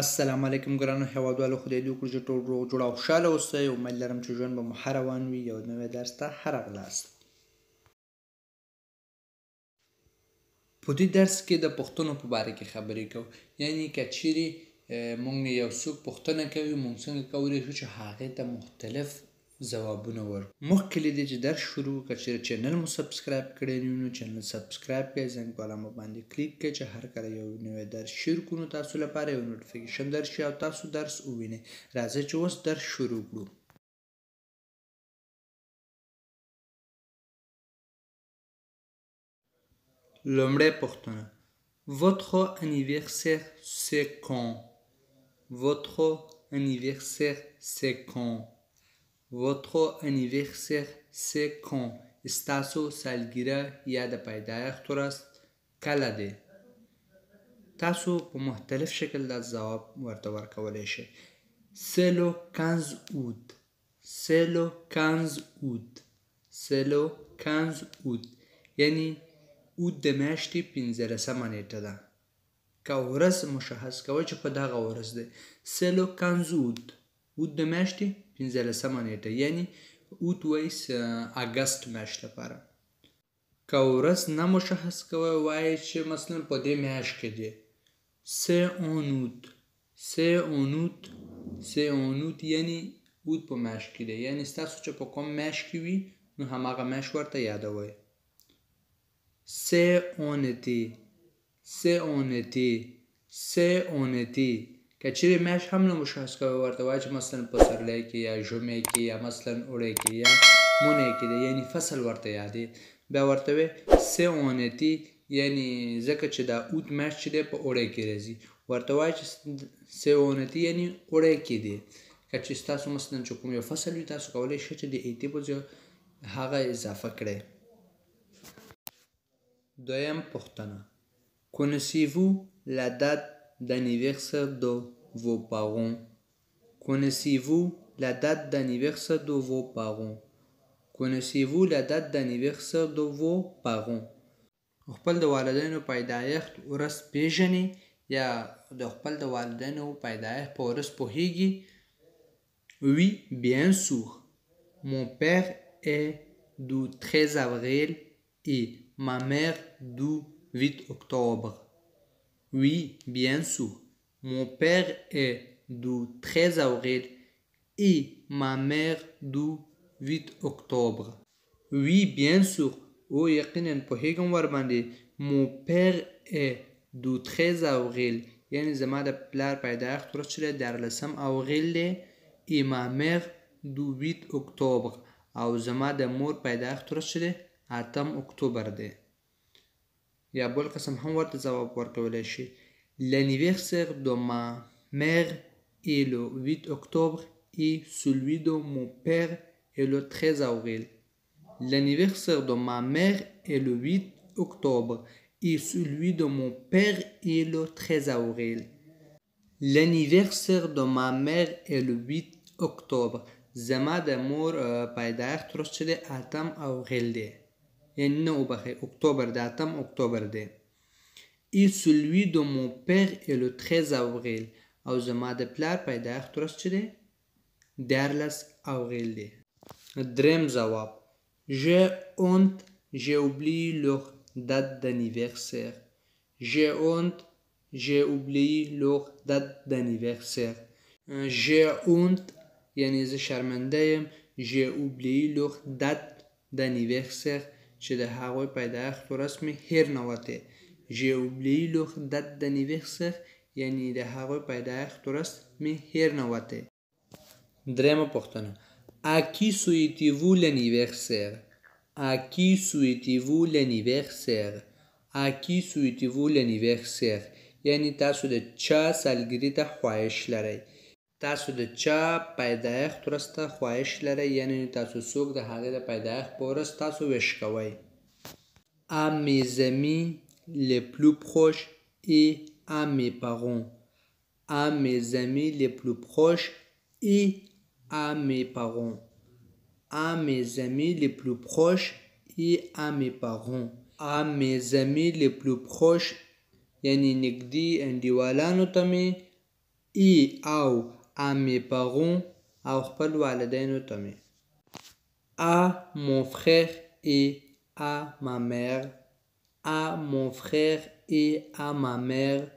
السلام علیکم ګرانو هیوادوالو خدای دې وکړي چې ټول روغ جوړ او خوشاله اوسئ امید لرم چې ژوند به مو ښه روان وي یو نوی درس ته ښه راغلاست په دې درس کې د پښتنو په باره کې خبرې کوو یعنې که چیرې موږ نه یو څوک پوښتنه کوي موږ څنګه کولی شو چې هغې ته مختلف ځوابونه ورکړو مخکې له دې چې درس شروع کړه چې چینل مو سبسکرایب کړی نه نو چینل سبسکرایب کړئ زنګ بالا مو باندې کلیک کړئ چې هر کله یو نوی درس شیر کړو تاسو لپاره یو نوټیفیکیشن درشي او تاسو درس ووینئ راځئ چې اوس درس شروع کړو لومړی پوښتنه Votre anniversaire c'est quand Votre anniversaire c'est quand Votre anniversaire, c'est quand ستاسو سالګیره یا د پیدایښت ورځ کله دی تاسو په مختلف شکل دا ځواب ورته ورکولی شئ سلو کانز اود سلو کانز اود سلو کانز اود یعنی اود د میاشتې پنځلسمه نیټه ده که ورځ مشخص کوئ چې په دغه ورځ دی سلو کانز اود اود د میاشتې 15 نیټه یعنی 28 اگست میاشت لپاره که ورځ نه مشخص کوي وایي چې مثلا په دې میاشت کې دی سه اونوت سه اونوت سه اونوت یعنی بود په میاشت کې دی یعنی ستاسو چې په کوم میاشت کې وي نو هماغه میاشت ورته یادوئ سه اونتی سه اونتی سه اونتی که چیرې میاشت هم نه مشخص کوي ورته وایي چې مثلا پسرلی کې یا ژمی کې یا مثلا اوړی کې یا مونی کې دی یعنی فصل ورته یادی بیا ورته وایي سه اونتي یعنی ځکه چې دا اوت میاشت چې دی په اوړی کې راځي ورته وایي چې سه اونتي یعنی اوړی کې دی که چې ستاسو مثلا چې کوم یو فصل وي تاسو کولی شئ چې د ایتي په هغه اضافه کړئ دویم پوښتنه کنسیوو لا date d'anniversaire de vos parents Connaissez-vous la date d'anniversaire de vos parents Connaissez-vous la date d'anniversaire de vos parents خپل د والدینو پیدایښت ورس پیژني یا د خپل د والدینو پیدایښت په ورس پوهیږي Oui, bien sûr. Mon père est du 13 avril et ma mère du 8 octobre. Oui, bien sûr. Mon père est du 13 avril et ma mère du 8 octobre. Oui, bien sûr. او یقینا پوهیږم ورباندې مو پیر ا دو 13 اوغیل یعنی زما د پلار پیدایښت ورځ چې دی دیارلسم اوغیل دی ایمامر دو 8 اکتوبر او زما د مور پیدایښت ورځ چې دی اتم اکتوبر دی L'anniversaire de ma mère est le 8 octobre et celui de mon père est le 13 avril. L'anniversaire de ma mère est le 8 octobre et celui de mon père est le 13 avril. L'anniversaire de ma mère est le 8 octobre. یعنی نه وبخې اکتوبر د اتم اکتوبر دی ای سلوی دو مو پیر الو 13 اوغیل او زما د پلار پیدایښت ورځ چې دی دیارلس اوغیل دی دریم ځواب ژه اونت ژه اوبلی لوخ دات د انیورسیر ژه اونت ژه اوبلی لوخ دات د انیورسیر ژه اونت یعنی زه شرمنده یم ژه اوبلی لوخ دات د انیورسیر چې د هغوی پیدایښت په رسم هیر نوته ژوبلیلوخ دد د نیوخسخ یعنی د هغوی پیدایښت درست می هیر نوته درېمه پوښتنه ا کی سویتیوو لنیوخسر ا کی سویتیوو لنیوخسر ا کی سویتیوو لنیوخسر یعنی تاسو د چا سالګری ته خواهش لرئ تاسو د چا پیدایښت ورسته خواهش لرئ یعنی تاسو څوک د هغې د پیدایښت په ورځ تاسو وش کوئ A mes amis les plus proches et à mes parents. À mes amis les plus proches et à mes parents. À mes amis les plus proches et à mes parents. À mes amis les plus proches. يعني نقدي عندي ولانو تمي اي او à mes parents, à mon frère et à ma mère, à mon frère et à ma mère,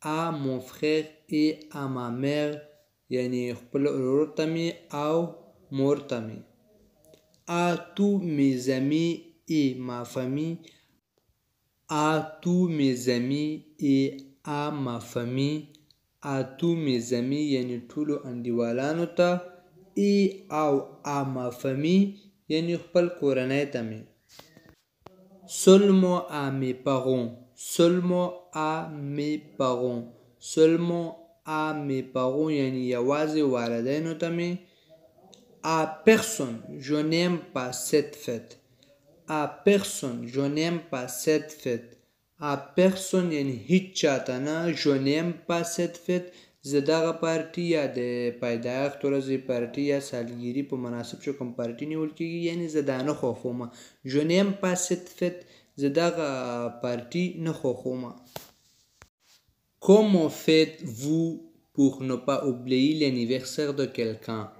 à mon frère et à ma mère, à tous mes amis et ma famille, à tous mes amis et à ma famille, à tous mes amis, y'a une toulou en diwala nota, et à ma famille, y'a Seulement à mes parents, seulement à mes parents, seulement à mes parents, y'a yawaze waladé à personne, je n'aime pas cette fête. À personne, je n'aime pas cette fête a personne en hit chatana je n'aim pas cet fête. zadara partia de par d'artoraz partia salgiri. pour monnaître les commarques de l'oulti et en zadara partia nohoma. comment faites vous pour ne pas oublier l'anniversaire de quelqu'un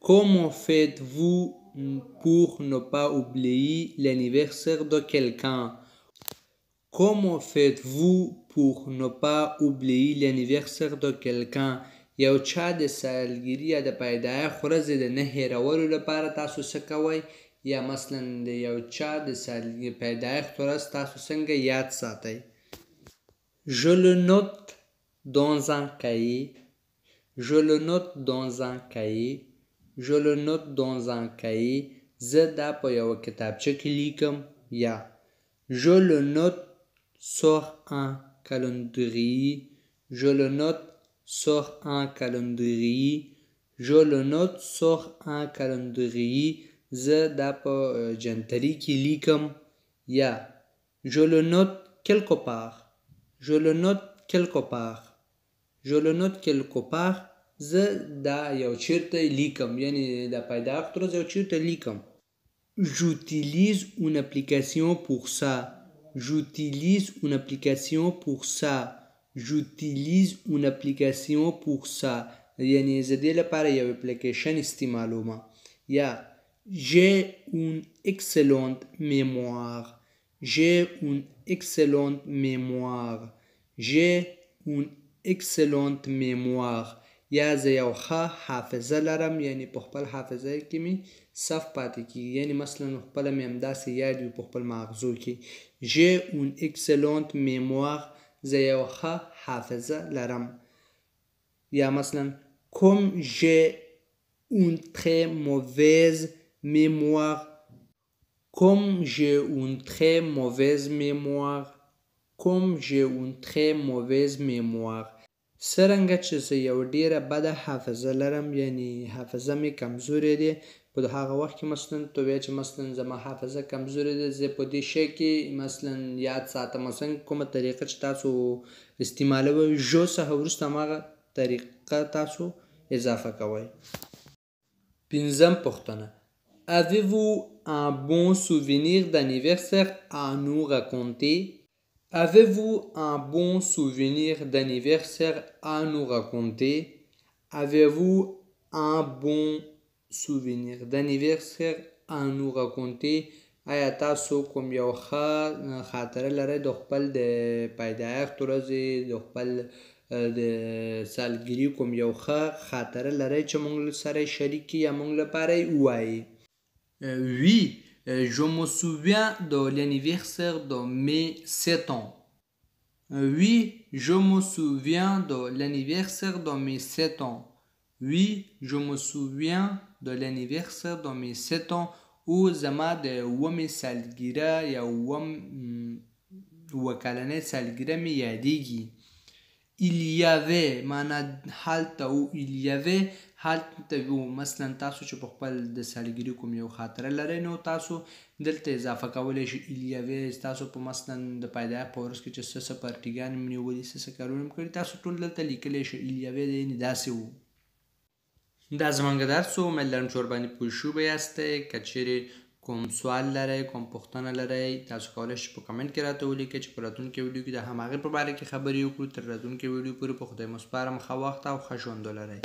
comment faites vous pour ne pas oublier l'anniversaire de quelqu'un Comment faites-vous pour ne pas oublier l'anniversaire de quelqu'un یو چا د سالګیری یا د پیدایښت ورځې د نه هیرولو لپاره تاسو څه کوئ یا مثلا د یو چا د پیدایښت ورځ تاسو څنګه یاد ساتئ Je le note dans un cahier. Je le note dans un cahier. Je le note dans un cahier. زه دا په یوه کتابچه کې لیکم یا Je le note sort un calendrier, je le note, sort un calendrier, je le note, sort un calendrier, Je dapo euh, gentari ki likam ya. Je le note quelque part, je le note quelque part, je le note quelque part, ze da yauchirta likam, yani da paida J'utilise une application pour ça. J'utilise une application pour ça. J'utilise une application pour ça. يعني application j'ai une excellente mémoire. J'ai une excellente mémoire. J'ai une excellente mémoire. یا زه یو ښه حافظه لرم یعنی په خپل حافظه کې مې صف پاتې کیږي یعنی مثلا خپله مې همداسې یاد وي په خپل مغزو کې ژ اون اکسلونت میموار زه یو ښه حافظه لرم یا مثلا کوم ژ اون ترې موویز میموار کوم ژ اون ترې موویز میموار کوم ژ اون ترې موویز میموار څرنګه چې زه یو ډیره بده حافظه لرم یعنی حافظه مې کمزورې دی په هغه وخت کې مثلا ته وایې چې مثلا زما حافظه کمزورې ده زه په دې شی کې مثلا یاد ساتم مثلا کومه طریقه چې تاسو استعمالوئ ژو څخه وروسته هماغه طریقه تاسو اضافه کوئ پنځم پوښتنه Avez-vous un bon souvenir d'anniversaire à nous raconter Avez-vous un bon souvenir d'anniversaire à nous raconter Avez-vous un bon souvenir d'anniversaire à nous raconter آیا تاسو کوم یو ښه خاطره لرئ د خپل د پیدایښت ورځې د خپل د سالګیري کوم یو ښه خاطره لرئ چې موږ سره شریک یا موږ لپاره یې ووایئ وي Euh, je me souviens de l'anniversaire de mes 7 euh, ans. Oui, je me souviens de l'anniversaire de mes 7 ans. Oui, je me souviens de l'anniversaire de mes 7 ans où زما de Womisalgira ya یا وم mm, il y avait معنا حالته او il y avait حالته وو مثلا تاسو چې په خپل د سالګری کوم یو خاطره لرئ نو تاسو دلته اضافه کولی شئ il y avait تاسو په مثلا د پیدا پورس کې چې څه څه پرټیګان مې نیولې څه څه کارونه کړی تاسو ټول دلته لیکلی شئ il y avait یعنې داسې وو دا زمونږ درس و امیدوارم چې ورباندې پوه شوي یاستئ که چیرې کوم سوال لرئ کوم پوښتنه لرئ تاسو کولی شئ په کمنټ کې راته ولیکئ چې په راتلونکي ویډیو کې د هماغې په باره کې خبرې وکړو تر راتلونکي ویډیو پورې په خدای مو سپارم ښه وخت او ښه ژوند ولرئ